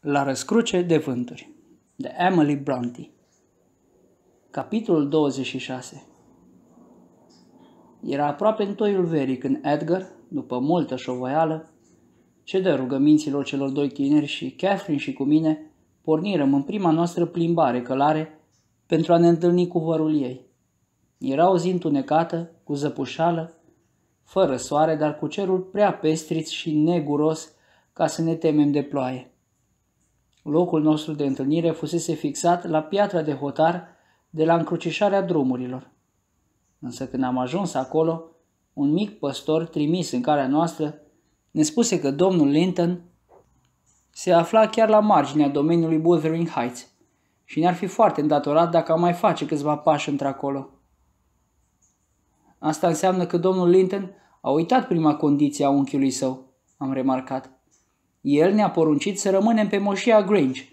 La răscruce de vânturi de Emily Bronte Capitolul 26 Era aproape în toiul verii când Edgar, după multă șovoială, cedă rugăminților celor doi tineri și Catherine și cu mine pornirăm în prima noastră plimbare călare pentru a ne întâlni cu vărul ei. Era o zi întunecată, cu zăpușală, fără soare, dar cu cerul prea pestriț și neguros ca să ne temem de ploaie. Locul nostru de întâlnire fusese fixat la piatra de hotar de la încrucișarea drumurilor. Însă când am ajuns acolo, un mic păstor trimis în calea noastră ne spuse că domnul Linton se afla chiar la marginea domeniului Wuthering Heights și ne-ar fi foarte îndatorat dacă am mai face câțiva pași într-acolo. Asta înseamnă că domnul Linton a uitat prima condiție a unchiului său, am remarcat. El ne-a poruncit să rămânem pe moșia Grange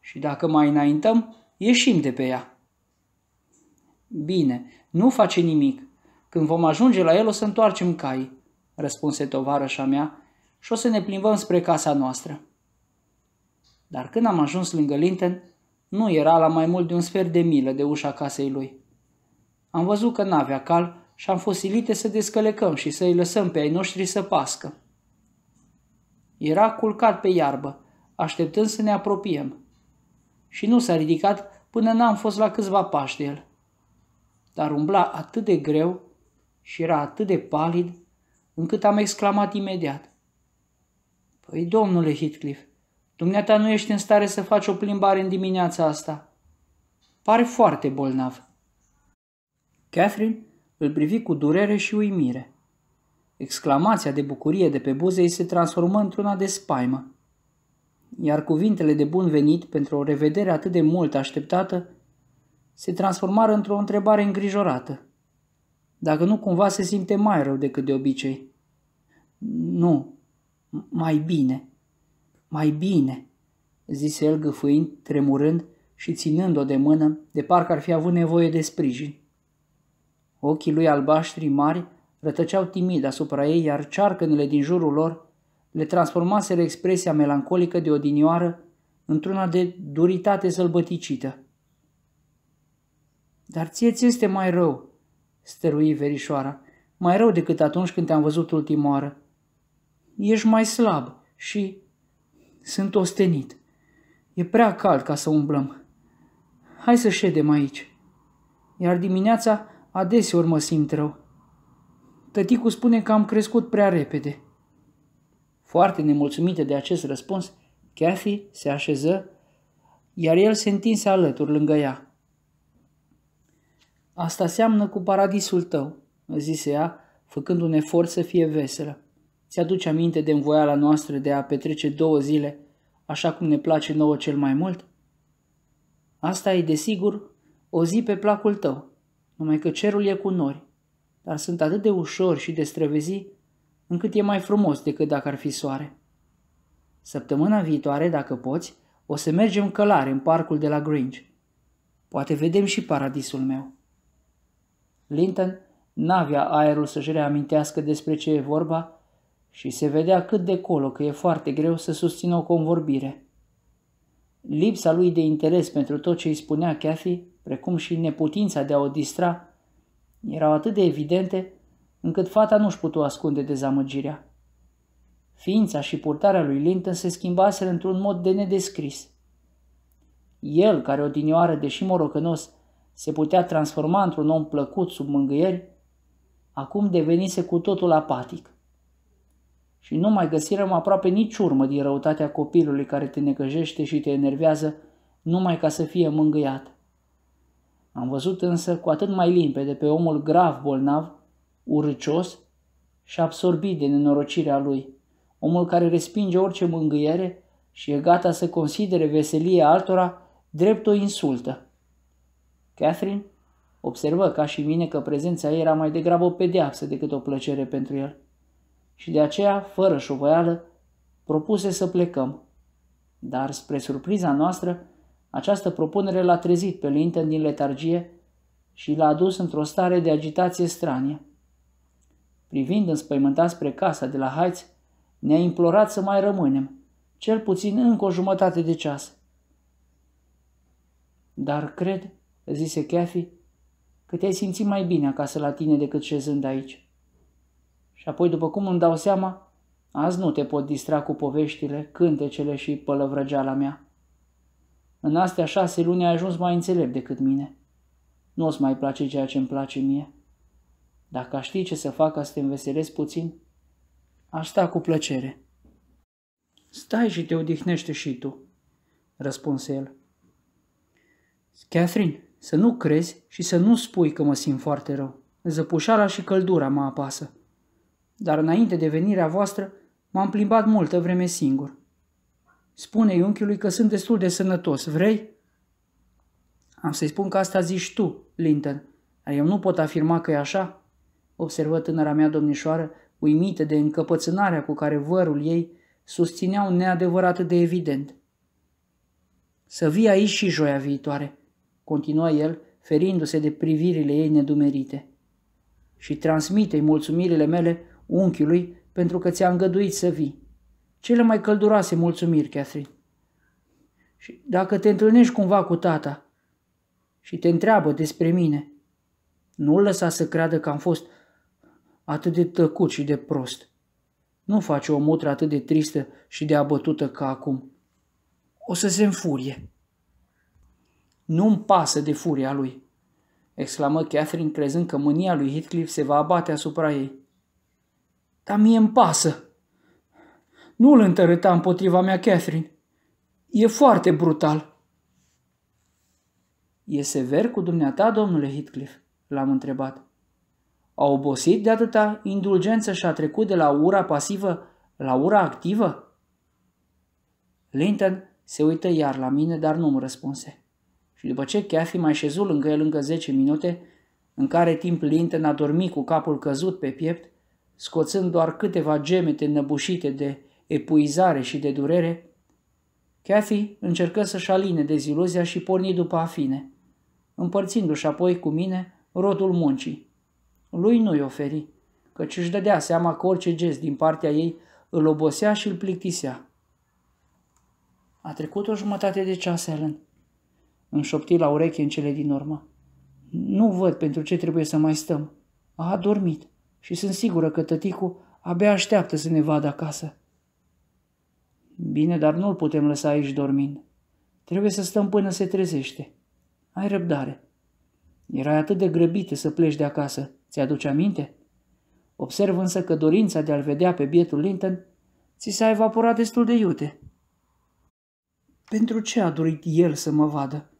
și dacă mai înaintăm, ieșim de pe ea. Bine, nu face nimic. Când vom ajunge la el o să întoarcem cai, răspunse tovarășa mea și o să ne plimbăm spre casa noastră. Dar când am ajuns lângă Linton, nu era la mai mult de un sfert de milă de ușa casei lui. Am văzut că n-avea cal și am fost silite să descălecăm și să-i lăsăm pe ai noștri să pască. Era culcat pe iarbă, așteptând să ne apropiem. Și nu s-a ridicat până n-am fost la câțiva pași de el. Dar umbla atât de greu și era atât de palid, încât am exclamat imediat. Păi, domnule Heathcliff, dumneata nu ești în stare să faci o plimbare în dimineața asta. Pare foarte bolnav. Catherine îl privi cu durere și uimire. Exclamația de bucurie de pe buze îi se transformă într-una de spaimă. Iar cuvintele de bun venit pentru o revedere atât de mult așteptată se transformară într-o întrebare îngrijorată. Dacă nu cumva se simte mai rău decât de obicei. Nu, mai bine, mai bine, zise el gâfâind, tremurând și ținând-o de mână, de parcă ar fi avut nevoie de sprijin. Ochii lui albaștri mari rătăceau timid asupra ei, iar cearcănele din jurul lor le transformaseră expresia melancolică de odinioară într-una de duritate sălbăticită. Dar ție ți este mai rău, stărui verișoara, mai rău decât atunci când te-am văzut ultima oară. Ești mai slab și sunt ostenit. E prea cald ca să umblăm. Hai să ședem aici. Iar dimineața adeseori mă simt rău. Tăticul spune că am crescut prea repede. Foarte nemulțumită de acest răspuns, Cathy se așeză, iar el se întinse alături lângă ea. Asta seamnă cu paradisul tău, zise ea, făcând un efort să fie veselă. Ți-aduce aminte de învoiala noastră de a petrece două zile, așa cum ne place nouă cel mai mult? Asta e, desigur, o zi pe placul tău, numai că cerul e cu nori dar sunt atât de ușori și de străvezi încât e mai frumos decât dacă ar fi soare. Săptămâna viitoare, dacă poți, o să mergem călare în parcul de la Grange. Poate vedem și paradisul meu. Linton n-avea aerul să-și reamintească despre ce e vorba și se vedea cât de colo că e foarte greu să susțină o convorbire. Lipsa lui de interes pentru tot ce îi spunea Cathy, precum și neputința de a o distra, erau atât de evidente încât fata nu-și putu ascunde dezamăgirea. Ființa și purtarea lui Linton se schimbaseră într-un mod de nedescris. El, care odinioară, deși morocănos, se putea transforma într-un om plăcut sub mângâieri, acum devenise cu totul apatic. Și nu mai găsirăm aproape nici urmă din răutatea copilului care te necăjește și te enervează numai ca să fie mângâiat. Am văzut însă cu atât mai limpede pe omul grav bolnav, urâcios și absorbit de nenorocirea lui, omul care respinge orice mângâiere și e gata să considere veselia altora drept o insultă. Catherine observă ca și mine că prezența ei era mai degrabă o pedeapsă decât o plăcere pentru el și de aceea, fără șovăială, propuse să plecăm. Dar, spre surpriza noastră, această propunere l-a trezit pe Linton din letargie și l-a adus într-o stare de agitație stranie. Privind înspăimântat spre casa de la Heights, ne-a implorat să mai rămânem, cel puțin încă o jumătate de ceas. Dar cred, zise Cathy, că te-ai simțit mai bine acasă la tine decât șezând aici. Și apoi, după cum îmi dau seama, azi nu te pot distra cu poveștile, cântecele și pălăvrăgeala mea. În astea șase luni ai ajuns mai înțelept decât mine. Nu o să mai place ceea ce îmi place mie. Dacă aș ști ce să fac ca să te înveselesc puțin, aș sta cu plăcere. Stai și te odihnește și tu, răspunse el. Catherine, să nu crezi și să nu spui că mă simt foarte rău. Zăpușala și căldura mă apasă. Dar înainte de venirea voastră, m-am plimbat multă vreme singur spune unchiului că sunt destul de sănătos, vrei? Am să-i spun că asta zici tu, Linton, dar eu nu pot afirma că e așa, observă tânăra mea domnișoară, uimită de încăpățânarea cu care vărul ei susținea un neadevărat de evident. Să vii aici și joia viitoare, continua el, ferindu-se de privirile ei nedumerite. Și transmite-i mulțumirile mele unchiului pentru că ți-a îngăduit să vii. Cele mai călduroase mulțumiri, Catherine. Și dacă te întâlnești cumva cu tata și te întreabă despre mine, nu-l lăsa să creadă că am fost atât de tăcut și de prost. Nu face o mutră atât de tristă și de abătută ca acum. O să se înfurie. Nu-mi pasă de furia lui, exclamă Catherine crezând că mânia lui Heathcliff se va abate asupra ei. Dar mie îmi pasă, nu îl întărâta împotriva mea, Catherine. E foarte brutal. E sever cu dumneata, domnule Heathcliff? L-am întrebat. A obosit de atâta indulgență și a trecut de la ura pasivă la ura activă? Linton se uită iar la mine, dar nu-mi răspunse. Și după ce Cathy mai șezu lângă el încă 10 minute, în care timp Linton a dormit cu capul căzut pe piept, scoțând doar câteva gemete năbușite de epuizare și de durere, Cathy încercă să-și aline deziluzia și porni după afine, împărțindu-și apoi cu mine rodul muncii. Lui nu-i oferi, căci își dădea seama că orice gest din partea ei îl obosea și îl plictisea. A trecut o jumătate de ceas, Ellen. înșopti la ureche în cele din urmă. Nu văd pentru ce trebuie să mai stăm. A adormit și sunt sigură că tăticul abia așteaptă să ne vadă acasă. Bine, dar nu-l putem lăsa aici dormind. Trebuie să stăm până se trezește. Ai răbdare. Erai atât de grăbită să pleci de acasă. ți aduce aminte? Observ însă că dorința de a-l vedea pe bietul Linton ți s-a evaporat destul de iute. Pentru ce a dorit el să mă vadă?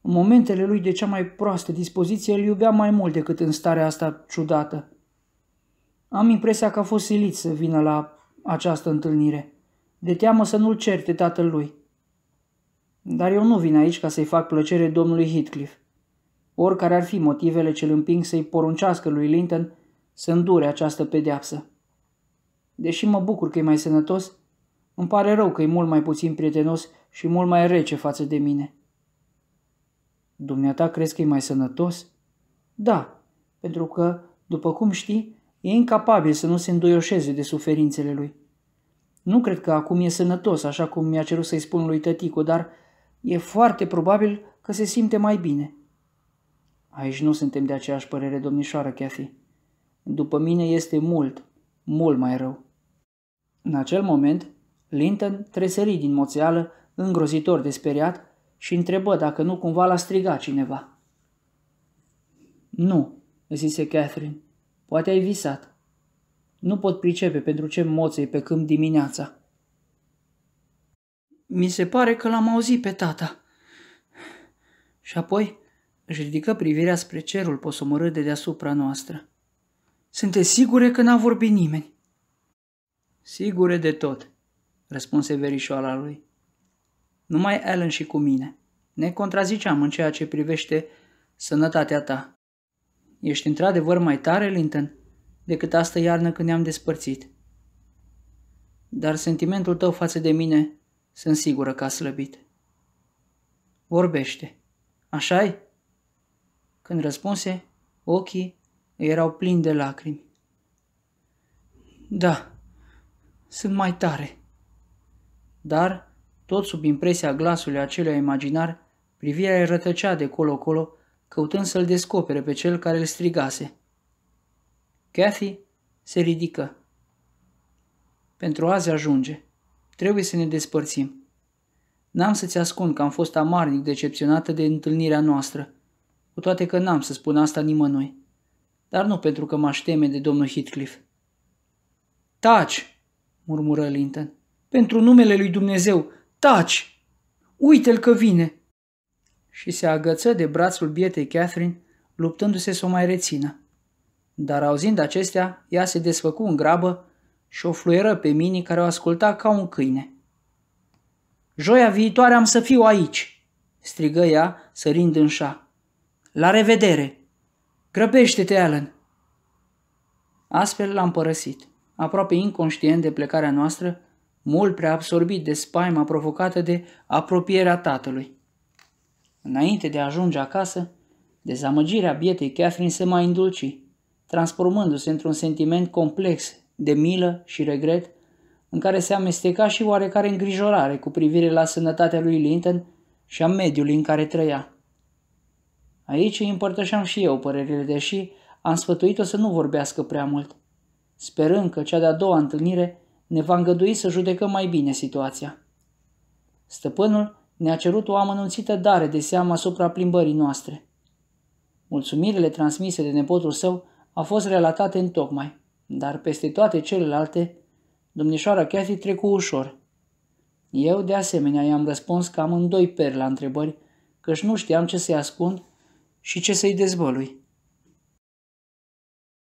În momentele lui de cea mai proastă dispoziție îl iubea mai mult decât în starea asta ciudată. Am impresia că a fost silit să vină la această întâlnire de teamă să nu-l certe tatălui. Dar eu nu vin aici ca să-i fac plăcere domnului Heathcliff. Oricare ar fi motivele ce îl împing să-i poruncească lui Linton să îndure această pedeapsă. Deși mă bucur că e mai sănătos, îmi pare rău că e mult mai puțin prietenos și mult mai rece față de mine. Dumneata crezi că e mai sănătos? Da, pentru că, după cum știi, e incapabil să nu se înduioșeze de suferințele lui. Nu cred că acum e sănătos, așa cum mi-a cerut să-i spun lui tăticu, dar e foarte probabil că se simte mai bine. Aici nu suntem de aceeași părere, domnișoară Cathy. După mine este mult, mult mai rău. În acel moment, Linton tresări din moțeală, îngrozitor de speriat, și întrebă dacă nu cumva l-a strigat cineva. Nu, zise Catherine, poate ai visat. Nu pot pricepe pentru ce moței pe câmp dimineața. Mi se pare că l-am auzit pe tata. Și apoi își ridică privirea spre cerul posomorât de deasupra noastră. Sunteți sigure că n-a vorbit nimeni? Sigure de tot, răspunse verișoala lui. Numai Ellen și cu mine. Ne contraziceam în ceea ce privește sănătatea ta. Ești într-adevăr mai tare, Linton? decât asta iarnă când ne-am despărțit. Dar sentimentul tău față de mine sunt sigură că a slăbit. Vorbește. Așa-i? Când răspunse, ochii erau plini de lacrimi. Da, sunt mai tare. Dar, tot sub impresia glasului acelui imaginar, privirea îi rătăcea de colo-colo, căutând să-l descopere pe cel care îl strigase. Kathy se ridică. Pentru azi ajunge. Trebuie să ne despărțim. N-am să-ți ascund că am fost amarnic decepționată de întâlnirea noastră, cu toate că n-am să spun asta nimănui. Dar nu pentru că m-aș teme de domnul Heathcliff. Taci, murmură Linton. Pentru numele lui Dumnezeu, taci! Uite-l că vine! Și se agăță de brațul bietei Catherine, luptându-se să o mai rețină. Dar auzind acestea, ea se desfăcu în grabă și o fluieră pe mine care o asculta ca un câine. Joia viitoare am să fiu aici!" strigă ea, sărind în șa. La revedere! Grăbește-te, Alan!" Astfel l-am părăsit, aproape inconștient de plecarea noastră, mult prea absorbit de spaima provocată de apropierea tatălui. Înainte de a ajunge acasă, dezamăgirea bietei Catherine se mai îndulci transformându-se într-un sentiment complex de milă și regret, în care se amesteca și oarecare îngrijorare cu privire la sănătatea lui Linton și a mediului în care trăia. Aici îi împărtășeam și eu părerile, deși am sfătuit-o să nu vorbească prea mult, sperând că cea de-a doua întâlnire ne va îngădui să judecăm mai bine situația. Stăpânul ne-a cerut o amănunțită dare de seamă asupra plimbării noastre. Mulțumirile transmise de nepotul său a fost relatate în tocmai, dar peste toate celelalte, domnișoara Cathy trecu ușor. Eu, de asemenea, i-am răspuns că doi per la întrebări, căci nu știam ce să-i ascund și ce să-i dezvălui.